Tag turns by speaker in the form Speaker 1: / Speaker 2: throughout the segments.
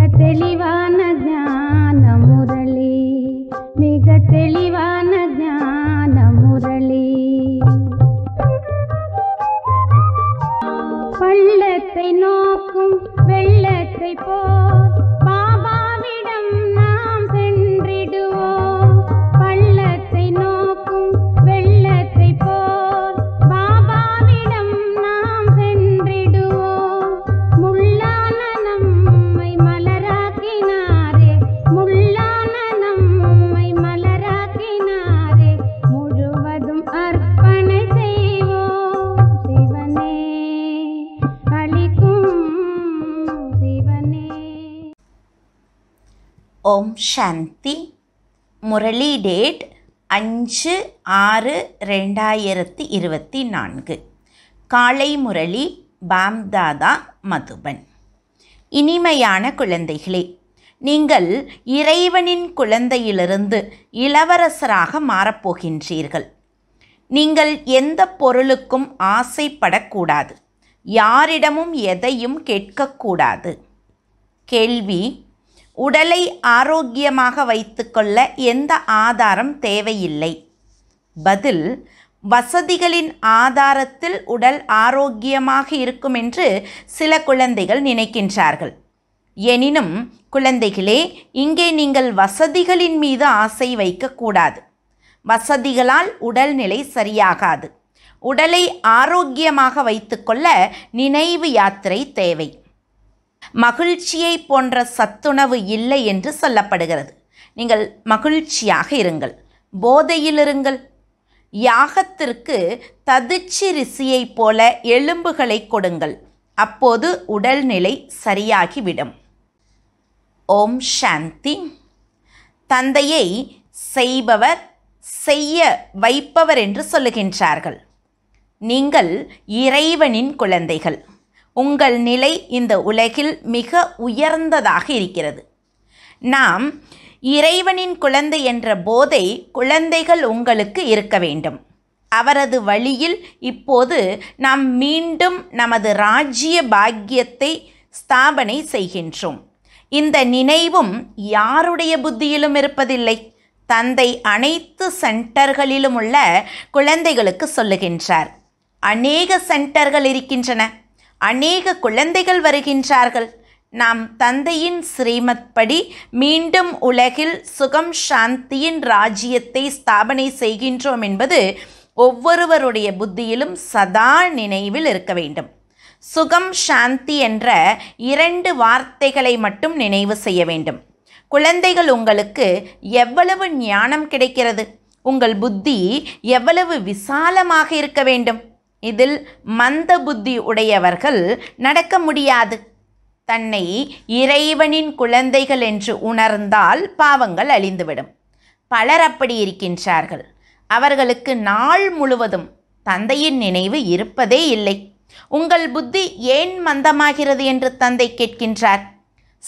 Speaker 1: మిగ తెలివాన జ్ఞాన మురళి మిగ తెలివాన జ్ఞాన మురళి பள்ளத்தை ஓம் சாந்தி
Speaker 2: முரளி டேட் அஞ்சு ஆறு ரெண்டாயிரத்தி இருபத்தி நான்கு காலை முரளி பாம்தாதா மதுபன் இனிமையான குழந்தைகளே நீங்கள் இறைவனின் குழந்தையிலிருந்து இளவரசராக மாறப்போகின்றீர்கள் நீங்கள் எந்த பொருளுக்கும் ஆசைப்படக்கூடாது யாரிடமும் எதையும் கேட்கக்கூடாது கேள்வி உடலை ஆரோக்கியமாக வைத்துக்கொள்ள எந்த ஆதாரம் தேவையில்லை பதில் வசதிகளின் ஆதாரத்தில் உடல் ஆரோக்கியமாக இருக்கும் என்று சில குழந்தைகள் நினைக்கின்றார்கள் எனினும் குழந்தைகளே இங்கே நீங்கள் வசதிகளின் மீது ஆசை வைக்கக்கூடாது வசதிகளால் உடல்நிலை சரியாகாது உடலை ஆரோக்கியமாக வைத்துக்கொள்ள நினைவு யாத்திரை தேவை மகிழ்ச்சியை போன்ற சத்துணவு இல்லை என்று சொல்லப்படுகிறது நீங்கள் மகிழ்ச்சியாக இருங்கள் போதையில் இருங்கள் யாகத்திற்கு ததிச்சி ரிசியை போல எலும்புகளை கொடுங்கள் அப்போது உடல்நிலை சரியாகிவிடும் ஓம் சாந்தி தந்தையை செய்பவர் செய்ய வைப்பவர் என்று சொல்லுகின்றார்கள் நீங்கள் இறைவனின் குழந்தைகள் உங்கள் நிலை இந்த உலகில் மிக உயர்ந்ததாக இருக்கிறது நாம் இறைவனின் குழந்தை என்ற போதை குழந்தைகள் உங்களுக்கு இருக்க வேண்டும் அவரது வழியில் இப்போது நாம் மீண்டும் நமது ராஜ்ய பாக்கியத்தை ஸ்தாபனை செய்கின்றோம் இந்த நினைவும் யாருடைய புத்தியிலும் இருப்பதில்லை தந்தை அனைத்து சென்டர்களிலும் உள்ள குழந்தைகளுக்கு சொல்லுகின்றார் அநேக சென்டர்கள் இருக்கின்றன அநேக குழந்தைகள் வருகின்றார்கள் நாம் தந்தையின் ஸ்ரீமத் படி மீண்டும் உலகில் சுகம் சாந்தியின் ராஜ்யத்தை ஸ்தாபனை செய்கின்றோம் என்பது ஒவ்வொருவருடைய புத்தியிலும் சதா நினைவில் இருக்க வேண்டும் சுகம் சாந்தி என்ற இரண்டு வார்த்தைகளை மட்டும் நினைவு செய்ய வேண்டும் குழந்தைகள் உங்களுக்கு எவ்வளவு ஞானம் கிடைக்கிறது உங்கள் புத்தி எவ்வளவு விசாலமாக இருக்க வேண்டும் இதில் மந்த புத்தி உடையவர்கள் நடக்க முடியாது தன்னை இறைவனின் குழந்தைகள் என்று உணர்ந்தால் பாவங்கள் அழிந்துவிடும் பலர் அப்படி இருக்கின்றார்கள் அவர்களுக்கு நாள் முழுவதும் தந்தையின் நினைவு இருப்பதே இல்லை உங்கள் புத்தி ஏன் மந்தமாகிறது என்று தந்தை கேட்கின்றார்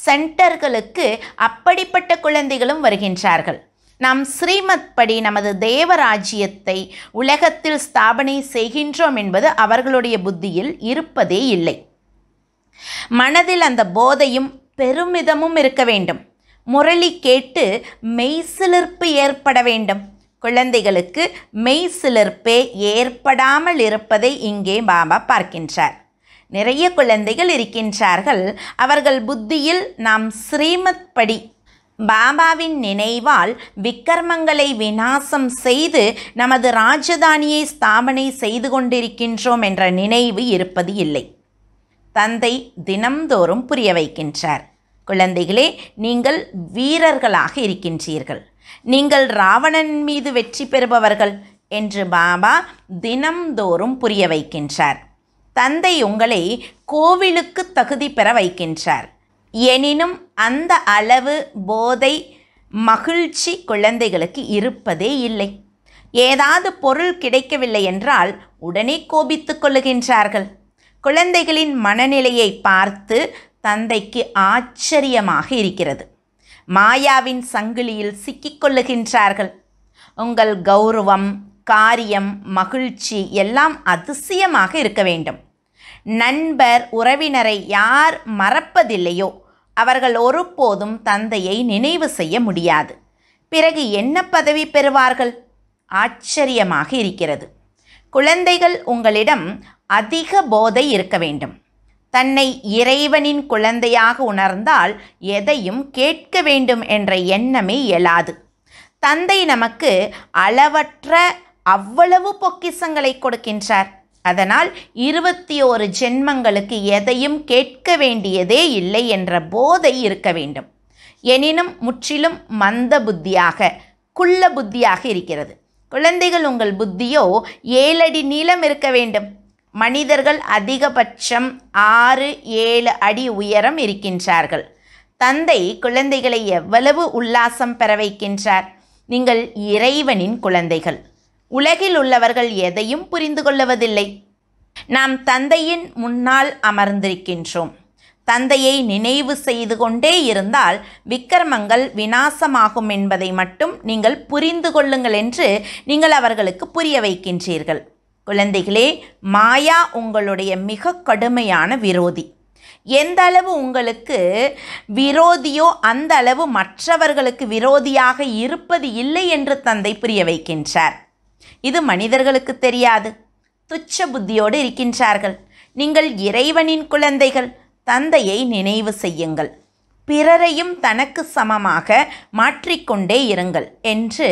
Speaker 2: சென்டர்களுக்கு அப்படிப்பட்ட குழந்தைகளும் வருகின்றார்கள் நாம் ஸ்ரீமத் படி நமது தேவராஜ்யத்தை உலகத்தில் ஸ்தாபனை செய்கின்றோம் என்பது அவர்களுடைய புத்தியில் இருப்பதே இல்லை மனதில் அந்த போதையும் பெருமிதமும் இருக்க வேண்டும் முரளி கேட்டு மெய்சிலிர்ப்பு ஏற்பட வேண்டும் குழந்தைகளுக்கு மெய் சிலிர்ப்பே ஏற்படாமல் இருப்பதை இங்கே பாபா பார்க்கின்றார் நிறைய குழந்தைகள் இருக்கின்றார்கள் அவர்கள் புத்தியில் நாம் ஸ்ரீமத் படி பாபாவின் நினைவால் விக்கர்மங்களை விநாசம் செய்து நமது ராஜதானியை ஸ்தாபனை செய்து கொண்டிருக்கின்றோம் என்ற நினைவு இருப்பது இல்லை தந்தை தினம்தோறும் புரிய வைக்கின்றார் குழந்தைகளே நீங்கள் வீரர்களாக இருக்கின்றீர்கள் நீங்கள் ராவணன் மீது வெற்றி பெறுபவர்கள் என்று பாபா தினம்தோறும் புரிய வைக்கின்றார் தந்தை உங்களை கோவிலுக்கு தகுதி பெற வைக்கின்றார் எனினும் அந்த அளவு போதை மகிழ்ச்சி குழந்தைகளுக்கு இருப்பதே இல்லை ஏதாவது பொருள் கிடைக்கவில்லை என்றால் உடனே கோபித்து கொள்ளுகின்றார்கள் குழந்தைகளின் மனநிலையை பார்த்து தந்தைக்கு ஆச்சரியமாக இருக்கிறது மாயாவின் சங்கிலியில் சிக்கிக்கொள்ளுகின்றார்கள் உங்கள் கௌரவம் காரியம் மகிழ்ச்சி எல்லாம் அதிசயமாக இருக்க வேண்டும் நண்பர் உறவினரை யார் மறப்பதில்லையோ அவர்கள் ஒருபோதும் தந்தையை நினைவு செய்ய முடியாது பிறகு என்ன பதவி பெறுவார்கள் ஆச்சரியமாக இருக்கிறது குழந்தைகள் உங்களிடம் அதிக போதை இருக்க வேண்டும் தன்னை இறைவனின் குழந்தையாக உணர்ந்தால் எதையும் கேட்க வேண்டும் என்ற எண்ணமே இயலாது தந்தை நமக்கு அளவற்ற அவ்வளவு பொக்கிசங்களை கொடுக்கின்றார் அதனால் இருபத்தி ஓரு ஜென்மங்களுக்கு எதையும் கேட்க வேண்டியதே இல்லை என்ற போதை இருக்க வேண்டும் எனினும் முற்றிலும் மந்த புத்தியாக குள்ள புத்தியாக இருக்கிறது குழந்தைகள் உங்கள் புத்தியோ ஏழடி நீளம் இருக்க வேண்டும் மனிதர்கள் அதிகபட்சம் ஆறு ஏழு அடி உயரம் இருக்கின்றார்கள் தந்தை குழந்தைகளை எவ்வளவு உல்லாசம் பெற வைக்கின்றார் நீங்கள் இறைவனின் குழந்தைகள் உலகில் உள்ளவர்கள் எதையும் புரிந்து கொள்ளவதில்லை நாம் தந்தையின் முன்னால் அமர்ந்திருக்கின்றோம் தந்தையை நினைவு செய்து கொண்டே இருந்தால் விக்கிரமங்கள் விநாசமாகும் என்பதை மட்டும் நீங்கள் புரிந்து கொள்ளுங்கள் என்று நீங்கள் அவர்களுக்கு புரிய வைக்கின்றீர்கள் குழந்தைகளே மாயா உங்களுடைய மிக கடுமையான விரோதி எந்த அளவு உங்களுக்கு விரோதியோ அந்த அளவு மற்றவர்களுக்கு விரோதியாக இருப்பது இல்லை என்று தந்தை புரிய வைக்கின்றார் இது மனிதர்களுக்கு தெரியாது துச்ச புத்தியோடு இருக்கின்றார்கள் நீங்கள் இறைவனின் குழந்தைகள் தந்தையை நினைவு செய்யுங்கள் பிறரையும் தனக்கு சமமாக மாற்றிக்கொண்டே இருங்கள் என்று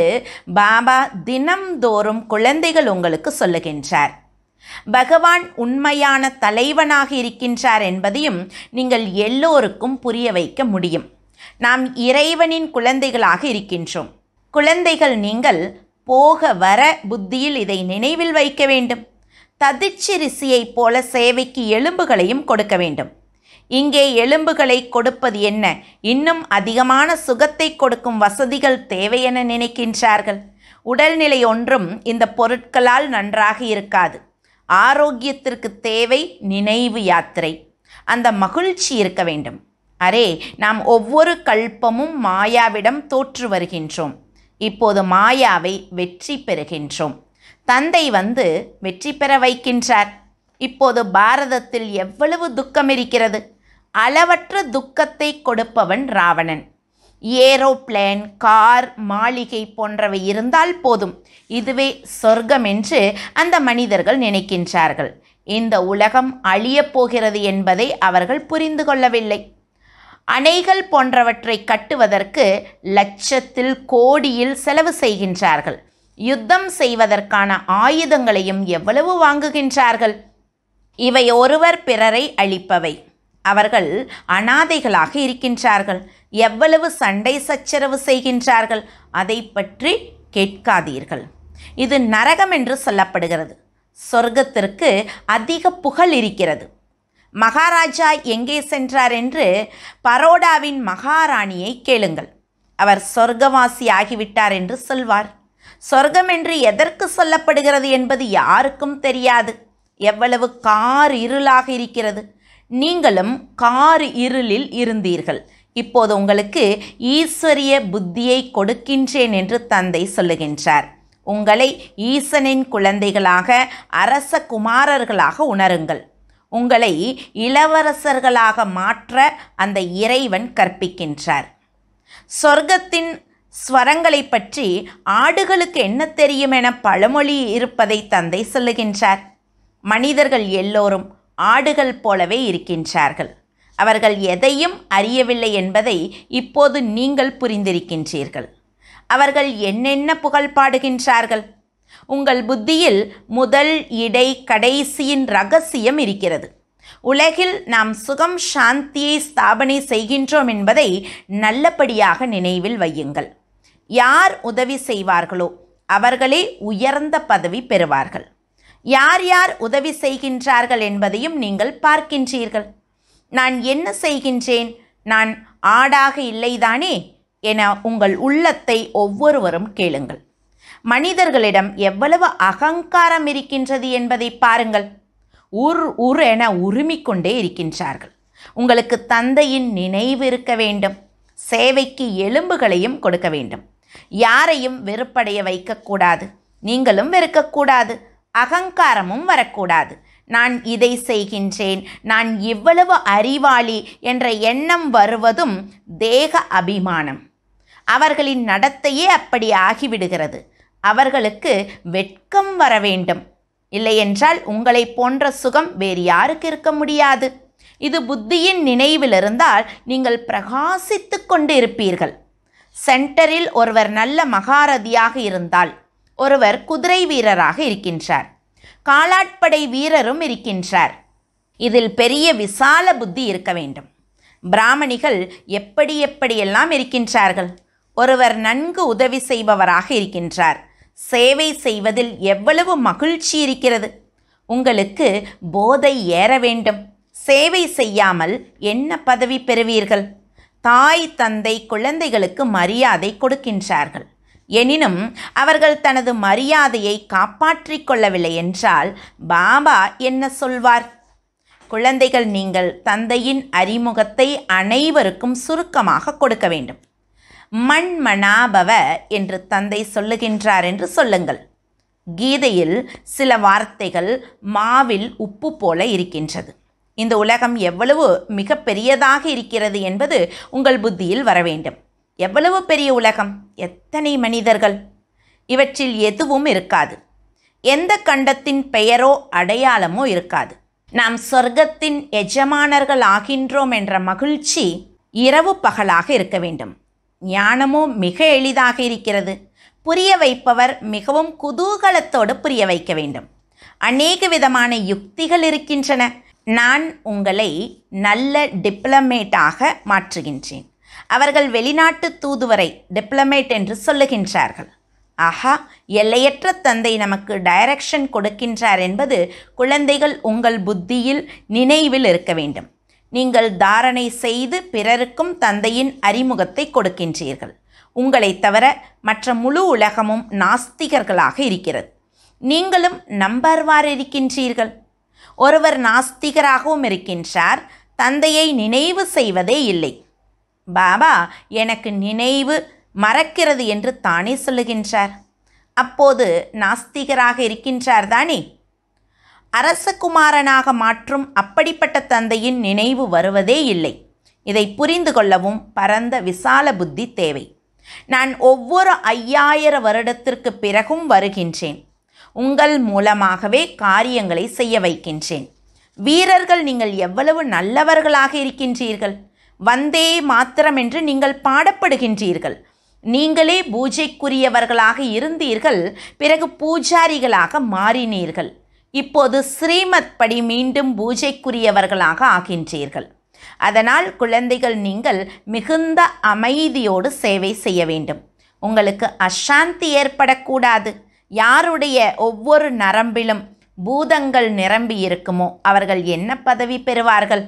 Speaker 2: பாபா தினம்தோறும் குழந்தைகள் உங்களுக்கு சொல்லுகின்றார் பகவான் உண்மையான தலைவனாக இருக்கின்றார் என்பதையும் நீங்கள் எல்லோருக்கும் புரிய வைக்க முடியும் நாம் இறைவனின் குழந்தைகளாக இருக்கின்றோம் குழந்தைகள் நீங்கள் போக வர புத்தியில் இதை நினைவில் வைக்க வேண்டும் ததிச்சி ரிசியைப் போல சேவைக்கு எலும்புகளையும் கொடுக்க வேண்டும் இங்கே எலும்புகளை கொடுப்பது என்ன இன்னும் அதிகமான சுகத்தை கொடுக்கும் வசதிகள் தேவை என நினைக்கின்றார்கள் உடல்நிலை ஒன்றும் இந்த பொருட்களால் நன்றாக இருக்காது ஆரோக்கியத்திற்கு தேவை நினைவு யாத்திரை அந்த மகிழ்ச்சி இருக்க வேண்டும் அரே நாம் ஒவ்வொரு கல்பமும் மாயாவிடம் தோற்று வருகின்றோம் இப்போது மாயாவை வெற்றி பெறுகின்றோம் தந்தை வந்து வெற்றி பெற வைக்கின்றார் இப்போது பாரதத்தில் எவ்வளவு துக்கம் இருக்கிறது அளவற்ற துக்கத்தை கொடுப்பவன் ராவணன் ஏரோப்ளேன் கார் மாளிகை போன்றவை இருந்தால் போதும் இதுவே சொர்க்கம் என்று அந்த மனிதர்கள் நினைக்கின்றார்கள் இந்த உலகம் அழியப் போகிறது என்பதை அவர்கள் புரிந்து கொள்ளவில்லை அணைகள் போன்றவற்றை கட்டுவதற்கு லட்சத்தில் கோடியில் செலவு செய்கின்றார்கள் யுத்தம் செய்வதற்கான ஆயுதங்களையும் எவ்வளவு வாங்குகின்றார்கள் இவை ஒருவர் பிறரை அழிப்பவை அவர்கள் அனாதைகளாக இருக்கின்றார்கள் எவ்வளவு சண்டை சச்சரவு செய்கின்றார்கள் அதை பற்றி கேட்காதீர்கள் இது நரகம் என்று சொல்லப்படுகிறது சொர்க்கத்திற்கு அதிக புகழ் இருக்கிறது மகாராஜா எங்கே சென்றார் என்று பரோடாவின் மகாராணியை கேளுங்கள் அவர் சொர்க்கவாசி ஆகிவிட்டார் என்று சொல்வார் சொர்க்கம் என்று எதற்கு சொல்லப்படுகிறது என்பது யாருக்கும் தெரியாது எவ்வளவு கார் இருளாக இருக்கிறது நீங்களும் கார் இருளில் இருந்தீர்கள் இப்போது உங்களுக்கு ஈஸ்வரிய புத்தியை கொடுக்கின்றேன் என்று தந்தை சொல்லுகின்றார் உங்களை ஈசனின் குழந்தைகளாக அரச குமாரர்களாக உணருங்கள் உங்களை இளவரசர்களாக மாற்ற அந்த இறைவன் கற்பிக்கின்றார் சொர்க்கத்தின் ஸ்வரங்களை பற்றி ஆடுகளுக்கு என்ன தெரியும் என பழமொழி இருப்பதை தந்தை சொல்லுகின்றார் மனிதர்கள் எல்லோரும் ஆடுகள் போலவே இருக்கின்றார்கள் அவர்கள் எதையும் அறியவில்லை என்பதை இப்போது நீங்கள் புரிந்திருக்கின்றீர்கள் அவர்கள் என்னென்ன புகழ் பாடுகின்றார்கள் உங்கள் புத்தியில் முதல் இடை கடைசியின் ரகசியம் இருக்கிறது உலகில் நாம் சுகம் சாந்தியை ஸ்தாபனை செய்கின்றோம் என்பதை நல்லபடியாக நினைவில் வையுங்கள் யார் உதவி செய்வார்களோ அவர்களே உயர்ந்த பதவி பெறுவார்கள் யார் யார் உதவி செய்கின்றார்கள் என்பதையும் நீங்கள் பார்க்கின்றீர்கள் நான் என்ன செய்கின்றேன் நான் ஆடாக இல்லைதானே என உங்கள் உள்ளத்தை ஒவ்வொருவரும் கேளுங்கள் மனிதர்களிடம் எவ்வளவு அகங்காரம் இருக்கின்றது என்பதை பாருங்கள் உர் உர் என உருமிக்கொண்டே இருக்கின்றார்கள் உங்களுக்கு தந்தையின் நினைவு இருக்க வேண்டும் சேவைக்கு எலும்புகளையும் கொடுக்க வேண்டும் யாரையும் வெறுப்படைய வைக்கக்கூடாது நீங்களும் வெறுக்கக்கூடாது அகங்காரமும் வரக்கூடாது நான் இதை செய்கின்றேன் நான் இவ்வளவு அறிவாளி என்ற எண்ணம் வருவதும் தேக அபிமானம் அவர்களின் நடத்தையே அப்படி ஆகிவிடுகிறது அவர்களுக்கு வெட்கம் வர வேண்டும் இல்லையென்றால் உங்களை போன்ற சுகம் வேறு யாருக்கு இருக்க முடியாது இது புத்தியின் நினைவிலிருந்தால் நீங்கள் பிரகாசித்து கொண்டு இருப்பீர்கள் சென்டரில் ஒருவர் நல்ல மகாரதியாக இருந்தால் ஒருவர் குதிரை வீரராக இருக்கின்றார் காலாட்படை வீரரும் இருக்கின்றார் இதில் பெரிய விசால புத்தி இருக்க வேண்டும் பிராமணிகள் எப்படி எப்படியெல்லாம் இருக்கின்றார்கள் ஒருவர் நன்கு உதவி செய்பவராக இருக்கின்றார் சேவை செய்வதில் எவ்வளவு மகிழ்ச்சி இருக்கிறது உங்களுக்கு போதை ஏற வேண்டும் சேவை செய்யாமல் என்ன பதவி பெறுவீர்கள் தாய் தந்தை குழந்தைகளுக்கு மரியாதை கொடுக்கின்றார்கள் எனினும் அவர்கள் தனது மரியாதையை காப்பாற்றிக் கொள்ளவில்லை என்றால் பாபா என்ன சொல்வார் குழந்தைகள் நீங்கள் தந்தையின் அறிமுகத்தை அனைவருக்கும் சுருக்கமாக கொடுக்க வேண்டும் மண்மனாபவ என்று தந்தை சொல்லுகின்றார் என்று சொல்லுங்கள் கீதையில் சில வார்த்தைகள் மாவில் உப்பு போல இருக்கின்றது இந்த உலகம் எவ்வளவு மிக பெரியதாக இருக்கிறது என்பது உங்கள் புத்தியில் வர வேண்டும் எவ்வளவு பெரிய உலகம் எத்தனை மனிதர்கள் இவற்றில் எதுவும் இருக்காது எந்த கண்டத்தின் பெயரோ அடையாளமோ இருக்காது நாம் சொர்க்கத்தின் எஜமானர்கள் ஆகின்றோம் என்ற மகிழ்ச்சி இரவு பகலாக இருக்க வேண்டும் ஞானமோ மிக எளிதாக இருக்கிறது புரிய வைப்பவர் மிகவும் குதூகலத்தோடு புரிய வைக்க வேண்டும் அநேக விதமான யுக்திகள் இருக்கின்றன நான் உங்களை நல்ல டிப்ளமேட்டாக மாற்றுகின்றேன் அவர்கள் வெளிநாட்டு தூதுவரை டிப்ளமேட் என்று சொல்லுகின்றார்கள் ஆஹா எல்லையற்ற தந்தை நமக்கு டைரக்ஷன் கொடுக்கின்றார் என்பது குழந்தைகள் உங்கள் புத்தியில் நினைவில் இருக்க வேண்டும் நீங்கள் தாரணை செய்து பிறருக்கும் தந்தையின் அறிமுகத்தை கொடுக்கின்றீர்கள் உங்களை தவிர மற்ற முழு உலகமும் நாஸ்திகர்களாக இருக்கிறது நீங்களும் நம்பர்வார் இருக்கின்றீர்கள் ஒருவர் நாஸ்திகராகவும் இருக்கின்றார் தந்தையை நினைவு செய்வதே இல்லை பாபா எனக்கு நினைவு மறக்கிறது என்று தானே சொல்லுகின்றார் அப்போது நாஸ்திகராக இருக்கின்றார் தானே அரசகுமாரனாக மாற்றும் அப்படிப்பட்ட தந்தையின் நினைவு வருவதே இல்லை இதை புரிந்து கொள்ளவும் பரந்த விசால புத்தி தேவை நான் ஒவ்வொரு ஐயாயிர வருடத்திற்கு பிறகும் வருகின்றேன் உங்கள் மூலமாகவே காரியங்களை செய்ய வைக்கின்றேன் வீரர்கள் நீங்கள் எவ்வளவு நல்லவர்களாக இருக்கின்றீர்கள் வந்தே மாத்திரம் என்று நீங்கள் பாடப்படுகின்றீர்கள் நீங்களே பூஜைக்குரியவர்களாக இருந்தீர்கள் பிறகு பூஜாரிகளாக மாறினீர்கள் இப்போது ஸ்ரீமத் படி மீண்டும் பூஜைக்குரியவர்களாக ஆகின்றீர்கள் அதனால் குழந்தைகள் நீங்கள் மிகுந்த அமைதியோடு சேவை செய்ய வேண்டும் உங்களுக்கு அசாந்தி ஏற்படக்கூடாது யாருடைய ஒவ்வொரு நரம்பிலும் பூதங்கள் நிரம்பி இருக்குமோ அவர்கள் என்ன பதவி பெறுவார்கள்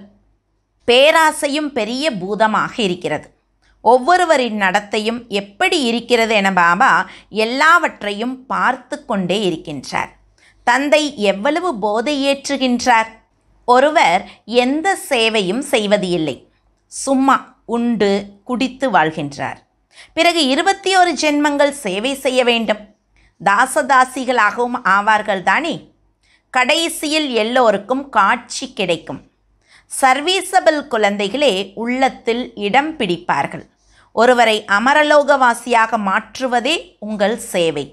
Speaker 2: பேராசையும் பெரிய பூதமாக இருக்கிறது ஒவ்வொருவரின் நடத்தையும் எப்படி இருக்கிறது என பாபா எல்லாவற்றையும் பார்த்து கொண்டே இருக்கின்றார் தந்தை எவ்வளவு போதை ஏற்றுகின்றார் ஒருவர் எந்த சேவையும் செய்வது இல்லை சும்மா உண்டு குடித்து வாழ்கின்றார் பிறகு இருபத்தி ஒரு ஜென்மங்கள் சேவை செய்ய வேண்டும் தாசதாசிகளாகவும் ஆவார்கள் தானே கடைசியில் எல்லோருக்கும் காட்சி கிடைக்கும் சர்வீசபிள் குழந்தைகளே உள்ளத்தில் இடம் பிடிப்பார்கள் ஒருவரை அமரலோகவாசியாக மாற்றுவதே உங்கள் சேவை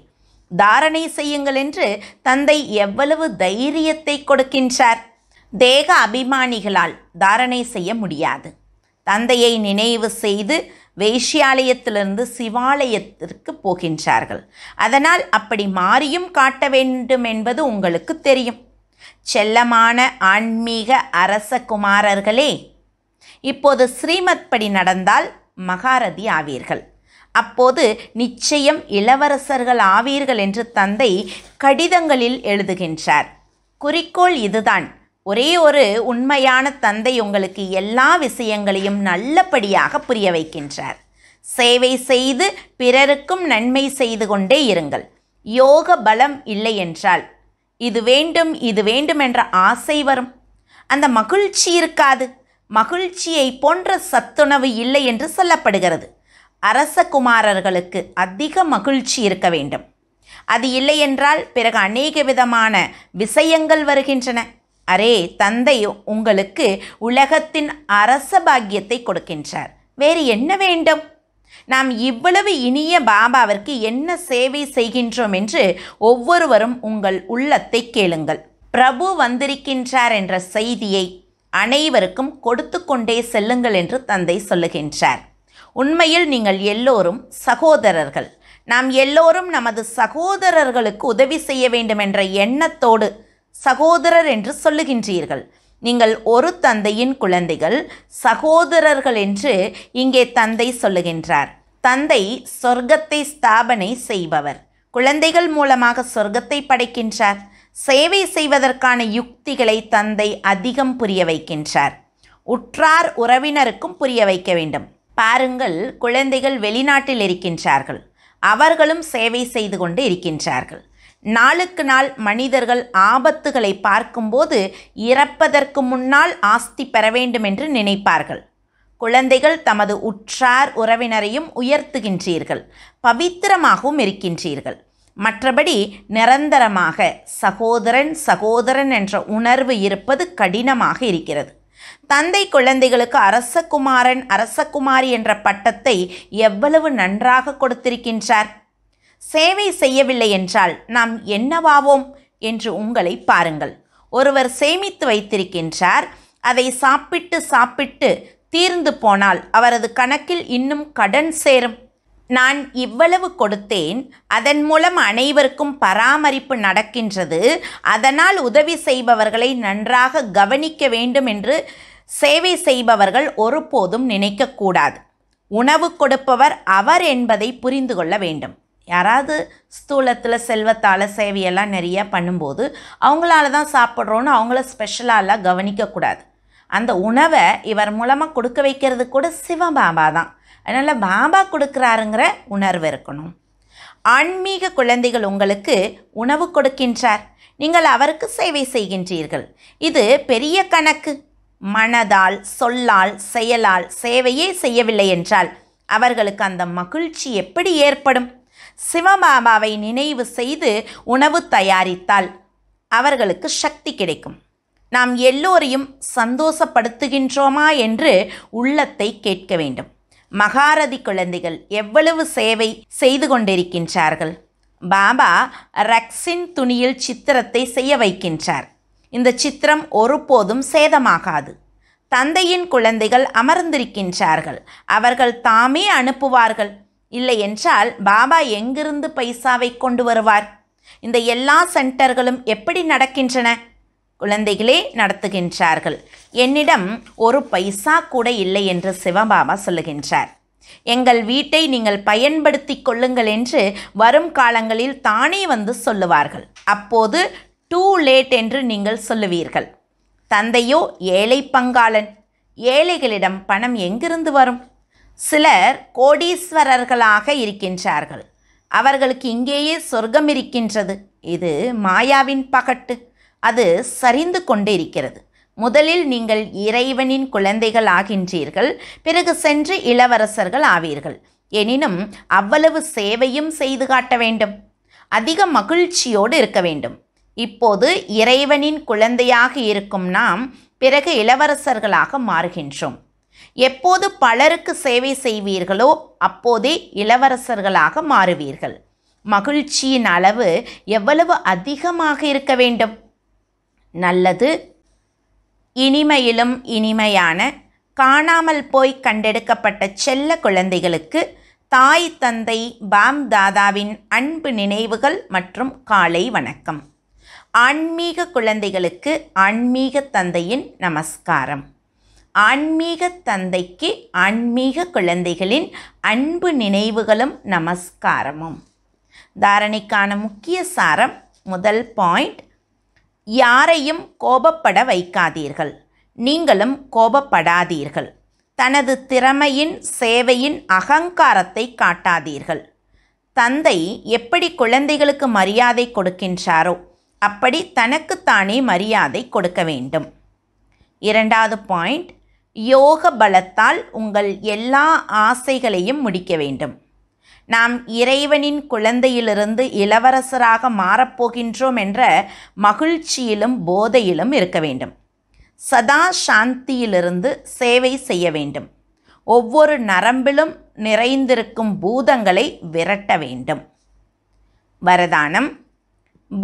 Speaker 2: தாரணை செய்யுங்கள் என்று தந்தை எவ்வளவு தைரியத்தை கொடுக்கின்றார் தேக அபிமானிகளால் தாரணை செய்ய முடியாது தந்தையை நினைவு செய்து வேஷ்யாலயத்திலிருந்து சிவாலயத்திற்கு போகின்றார்கள் அதனால் அப்படி மாறியும் காட்ட வேண்டும் என்பது உங்களுக்கு தெரியும் செல்லமான ஆன்மீக அரச குமாரர்களே இப்போது ஸ்ரீமத் படி நடந்தால் மகாரதி ஆவீர்கள் அப்போது நிச்சயம் இளவரசர்கள் ஆவீர்கள் என்று தந்தை கடிதங்களில் எழுதுகின்றார் குறிக்கோள் இதுதான் ஒரே ஒரு உண்மையான தந்தை உங்களுக்கு எல்லா விஷயங்களையும் நல்லபடியாக புரிய வைக்கின்றார் சேவை செய்து பிறருக்கும் நன்மை செய்து கொண்டே இருங்கள் யோக பலம் இல்லை என்றால் இது வேண்டும் இது வேண்டும் என்ற ஆசை வரும் அந்த மகிழ்ச்சி இருக்காது மகிழ்ச்சியை போன்ற சத்துணவு இல்லை என்று சொல்லப்படுகிறது அரசகுமாரர்களுக்கு அதிக மகிழ்ச்சி இருக்க வேண்டும் அது இல்லையென்றால் பிறகு அநேக விதமான விஷயங்கள் வருகின்றன அரே தந்தை உங்களுக்கு உலகத்தின் அரச பாக்கியத்தை கொடுக்கின்றார் வேறு என்ன வேண்டும் நாம் இவ்வளவு இனிய பாபாவிற்கு என்ன சேவை செய்கின்றோம் என்று ஒவ்வொருவரும் உங்கள் உள்ளத்தை கேளுங்கள் பிரபு வந்திருக்கின்றார் என்ற செய்தியை அனைவருக்கும் கொடுத்து கொண்டே செல்லுங்கள் என்று தந்தை சொல்லுகின்றார் உண்மையில் நீங்கள் எல்லோரும் சகோதரர்கள் நாம் எல்லோரும் நமது சகோதரர்களுக்கு உதவி செய்ய வேண்டும் என்ற எண்ணத்தோடு சகோதரர் என்று சொல்லுகின்றீர்கள் நீங்கள் ஒரு தந்தையின் குழந்தைகள் சகோதரர்கள் என்று இங்கே தந்தை சொல்லுகின்றார் தந்தை சொர்க்கத்தை ஸ்தாபனை செய்பவர் குழந்தைகள் மூலமாக சொர்க்கத்தை படைக்கின்றார் சேவை செய்வதற்கான யுக்திகளை தந்தை அதிகம் புரிய வைக்கின்றார் உற்றார் உறவினருக்கும் புரிய வைக்க வேண்டும் பாருங்கள் குழந்தைகள் வெளிநாட்டில் இருக்கின்றார்கள் அவர்களும் சேவை செய்து கொண்டு இருக்கின்றார்கள் நாளுக்கு நாள் மனிதர்கள் ஆபத்துகளை பார்க்கும்போது இறப்பதற்கு முன்னால் ஆஸ்தி பெற வேண்டும் என்று நினைப்பார்கள் குழந்தைகள் தமது உற்றார் உறவினரையும் உயர்த்துகின்றீர்கள் பவித்திரமாகவும் இருக்கின்றீர்கள் மற்றபடி நிரந்தரமாக சகோதரன் சகோதரன் என்ற உணர்வு இருப்பது கடினமாக இருக்கிறது தந்தை குழந்தைகளுக்கு அரசகுமாரன் அரசகுமாரி என்ற பட்டத்தை எவ்வளவு நன்றாக கொடுத்திருக்கின்றார் சேவை செய்யவில்லை என்றால் நாம் என்னவாவோம் என்று உங்களை பாருங்கள் ஒருவர் சேமித்து வைத்திருக்கின்றார் அதை சாப்பிட்டு சாப்பிட்டு தீர்ந்து போனால் அவரது கணக்கில் இன்னும் கடன் சேரும் நான் இவ்வளவு கொடுத்தேன் அதன் மூலம் அனைவருக்கும் பராமரிப்பு நடக்கின்றது அதனால் உதவி செய்பவர்களை நன்றாக கவனிக்க வேண்டும் என்று சேவை செய்பவர்கள் ஒருபோதும் நினைக்கக்கூடாது உணவு கொடுப்பவர் அவர் என்பதை புரிந்து கொள்ள வேண்டும் யாராவது ஸ்தூலத்தில் செல்வத்தால் சேவையெல்லாம் நிறையா பண்ணும்போது அவங்களால தான் சாப்பிட்றோன்னு அவங்கள ஸ்பெஷலாலாம் கவனிக்கக்கூடாது அந்த உணவை இவர் மூலமாக கொடுக்க வைக்கிறது கூட சிவபாபா தான் அதனால் பாபா கொடுக்குறாருங்கிற உணர்வு இருக்கணும் ஆன்மீக குழந்தைகள் உங்களுக்கு உணவு கொடுக்கின்றார் நீங்கள் அவருக்கு சேவை செய்கின்றீர்கள் இது பெரிய கணக்கு மனதால் சொல்லால் செயலால் சேவையே செய்யவில்லை என்றால் அவர்களுக்கு அந்த மகிழ்ச்சி எப்படி ஏற்படும் சிவபாபாவை நினைவு செய்து உணவு தயாரித்தால் அவர்களுக்கு சக்தி கிடைக்கும் நாம் எல்லோரையும் சந்தோஷப்படுத்துகின்றோமா என்று உள்ளத்தை கேட்க வேண்டும் மகாரதி குழந்தைகள் எவ்வளவு சேவை செய்து கொண்டிருக்கின்றார்கள் பாபா ரக்ஸின் துணியில் சித்திரத்தை செய்ய வைக்கின்றார் இந்த சித்திரம் ஒருபோதும் சேதமாகாது தந்தையின் குழந்தைகள் அமர்ந்திருக்கின்றார்கள் அவர்கள் தாமே அனுப்புவார்கள் இல்லையென்றால் பாபா எங்கிருந்து பைசாவை கொண்டு வருவார் இந்த எல்லா சென்டர்களும் எப்படி நடக்கின்றன குழந்தைகளே நடத்துகின்றார்கள் என்னிடம் ஒரு பைசா கூட இல்லை என்று சிவபாபா சொல்லுகின்றார் எங்கள் வீட்டை நீங்கள் பயன்படுத்தி கொள்ளுங்கள் என்று வரும் காலங்களில் தானே வந்து சொல்லுவார்கள் அப்போது டூ லேட் என்று நீங்கள் சொல்லுவீர்கள் தந்தையோ ஏழை பங்காளன் ஏழைகளிடம் பணம் எங்கிருந்து வரும் சிலர் கோடீஸ்வரர்களாக இருக்கின்றார்கள் அவர்களுக்கு இங்கேயே சொர்க்கம் இருக்கின்றது இது மாயாவின் பகட்டு அது சரிந்து கொண்டிருக்கிறது இருக்கிறது முதலில் நீங்கள் இறைவனின் குழந்தைகள் ஆகின்றீர்கள் பிறகு சென்று இளவரசர்கள் ஆவீர்கள் எனினும் அவ்வளவு சேவையும் செய்து காட்ட வேண்டும் அதிக மகிழ்ச்சியோடு இருக்க வேண்டும் இப்போது இறைவனின் குழந்தையாக இருக்கும் நாம் பிறகு இளவரசர்களாக மாறுகின்றோம் எப்போது பலருக்கு சேவை செய்வீர்களோ அப்போதே இளவரசர்களாக மாறுவீர்கள் மகிழ்ச்சியின் அளவு எவ்வளவு அதிகமாக இருக்க வேண்டும் நல்லது இனிமையிலும் இனிமையான காணாமல் போய் கண்டெடுக்கப்பட்ட செல்ல குழந்தைகளுக்கு தாய் தந்தை பாம் தாதாவின் அன்பு நினைவுகள் மற்றும் காலை வணக்கம் ஆன்மீக குழந்தைகளுக்கு ஆன்மீக தந்தையின் நமஸ்காரம் ஆன்மீக தந்தைக்கு ஆன்மீக குழந்தைகளின் அன்பு நினைவுகளும் நமஸ்காரமும் தாரணைக்கான முக்கிய சாரம் முதல் பாயிண்ட் யாரையும் கோபப்பட வைக்காதீர்கள் நீங்களும் கோபப்படாதீர்கள் தனது திறமையின் சேவையின் அகங்காரத்தை காட்டாதீர்கள் தந்தை எப்படி குழந்தைகளுக்கு மரியாதை கொடுக்கின்றாரோ அப்படி தனக்குத்தானே மரியாதை கொடுக்க வேண்டும் இரண்டாவது பாயிண்ட் யோக பலத்தால் உங்கள் எல்லா ஆசைகளையும் முடிக்க வேண்டும் நாம் இறைவனின் குழந்தையிலிருந்து இளவரசராக மாறப்போகின்றோம் என்ற மகிழ்ச்சியிலும் போதையிலும் இருக்க வேண்டும் சதா சாந்தியிலிருந்து சேவை செய்ய வேண்டும் ஒவ்வொரு நரம்பிலும் நிறைந்திருக்கும் பூதங்களை விரட்ட வேண்டும் வரதானம்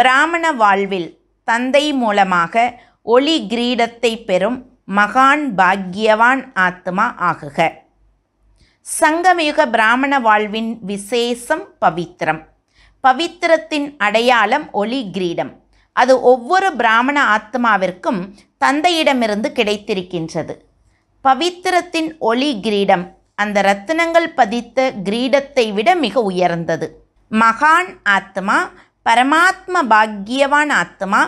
Speaker 2: பிராமண வாழ்வில் தந்தை மூலமாக ஒளி கிரீடத்தை பெறும் மகான் பாக்யவான் ஆத்மா ஆகுக சங்கமயுக பிராமண வாழ்வின் விசேஷம் பவித்திரம் பவித்திரத்தின் அடையாளம் ஒளி கிரீடம் அது ஒவ்வொரு பிராமண ஆத்மாவிற்கும் தந்தையிடமிருந்து கிடைத்திருக்கின்றது பவித்திரத்தின் ஒளி கிரீடம் அந்த ரத்தினங்கள் பதித்த கிரீடத்தை விட மிக உயர்ந்தது மகான் ஆத்மா பரமாத்ம பாக்கியவான் ஆத்மா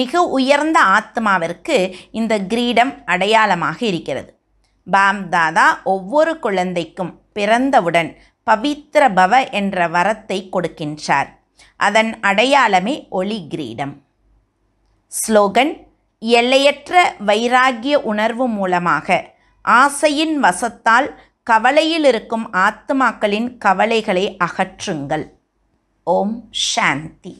Speaker 2: மிக உயர்ந்த ஆத்மாவிற்கு இந்த கிரீடம் அடையாளமாக இருக்கிறது பாம் தாதா ஒவ்வொரு குழந்தைக்கும் பிறந்தவுடன் பவித்ர பவ என்ற வரத்தை கொடுக்கின்றார் அதன் அடையாளமே ஒளி கிரீடம் ஸ்லோகன் எல்லையற்ற வைராகிய உணர்வு மூலமாக ஆசையின் வசத்தால் கவலையில் இருக்கும் ஆத்மாக்களின் கவலைகளை அகற்றுங்கள் ஓம் சாந்தி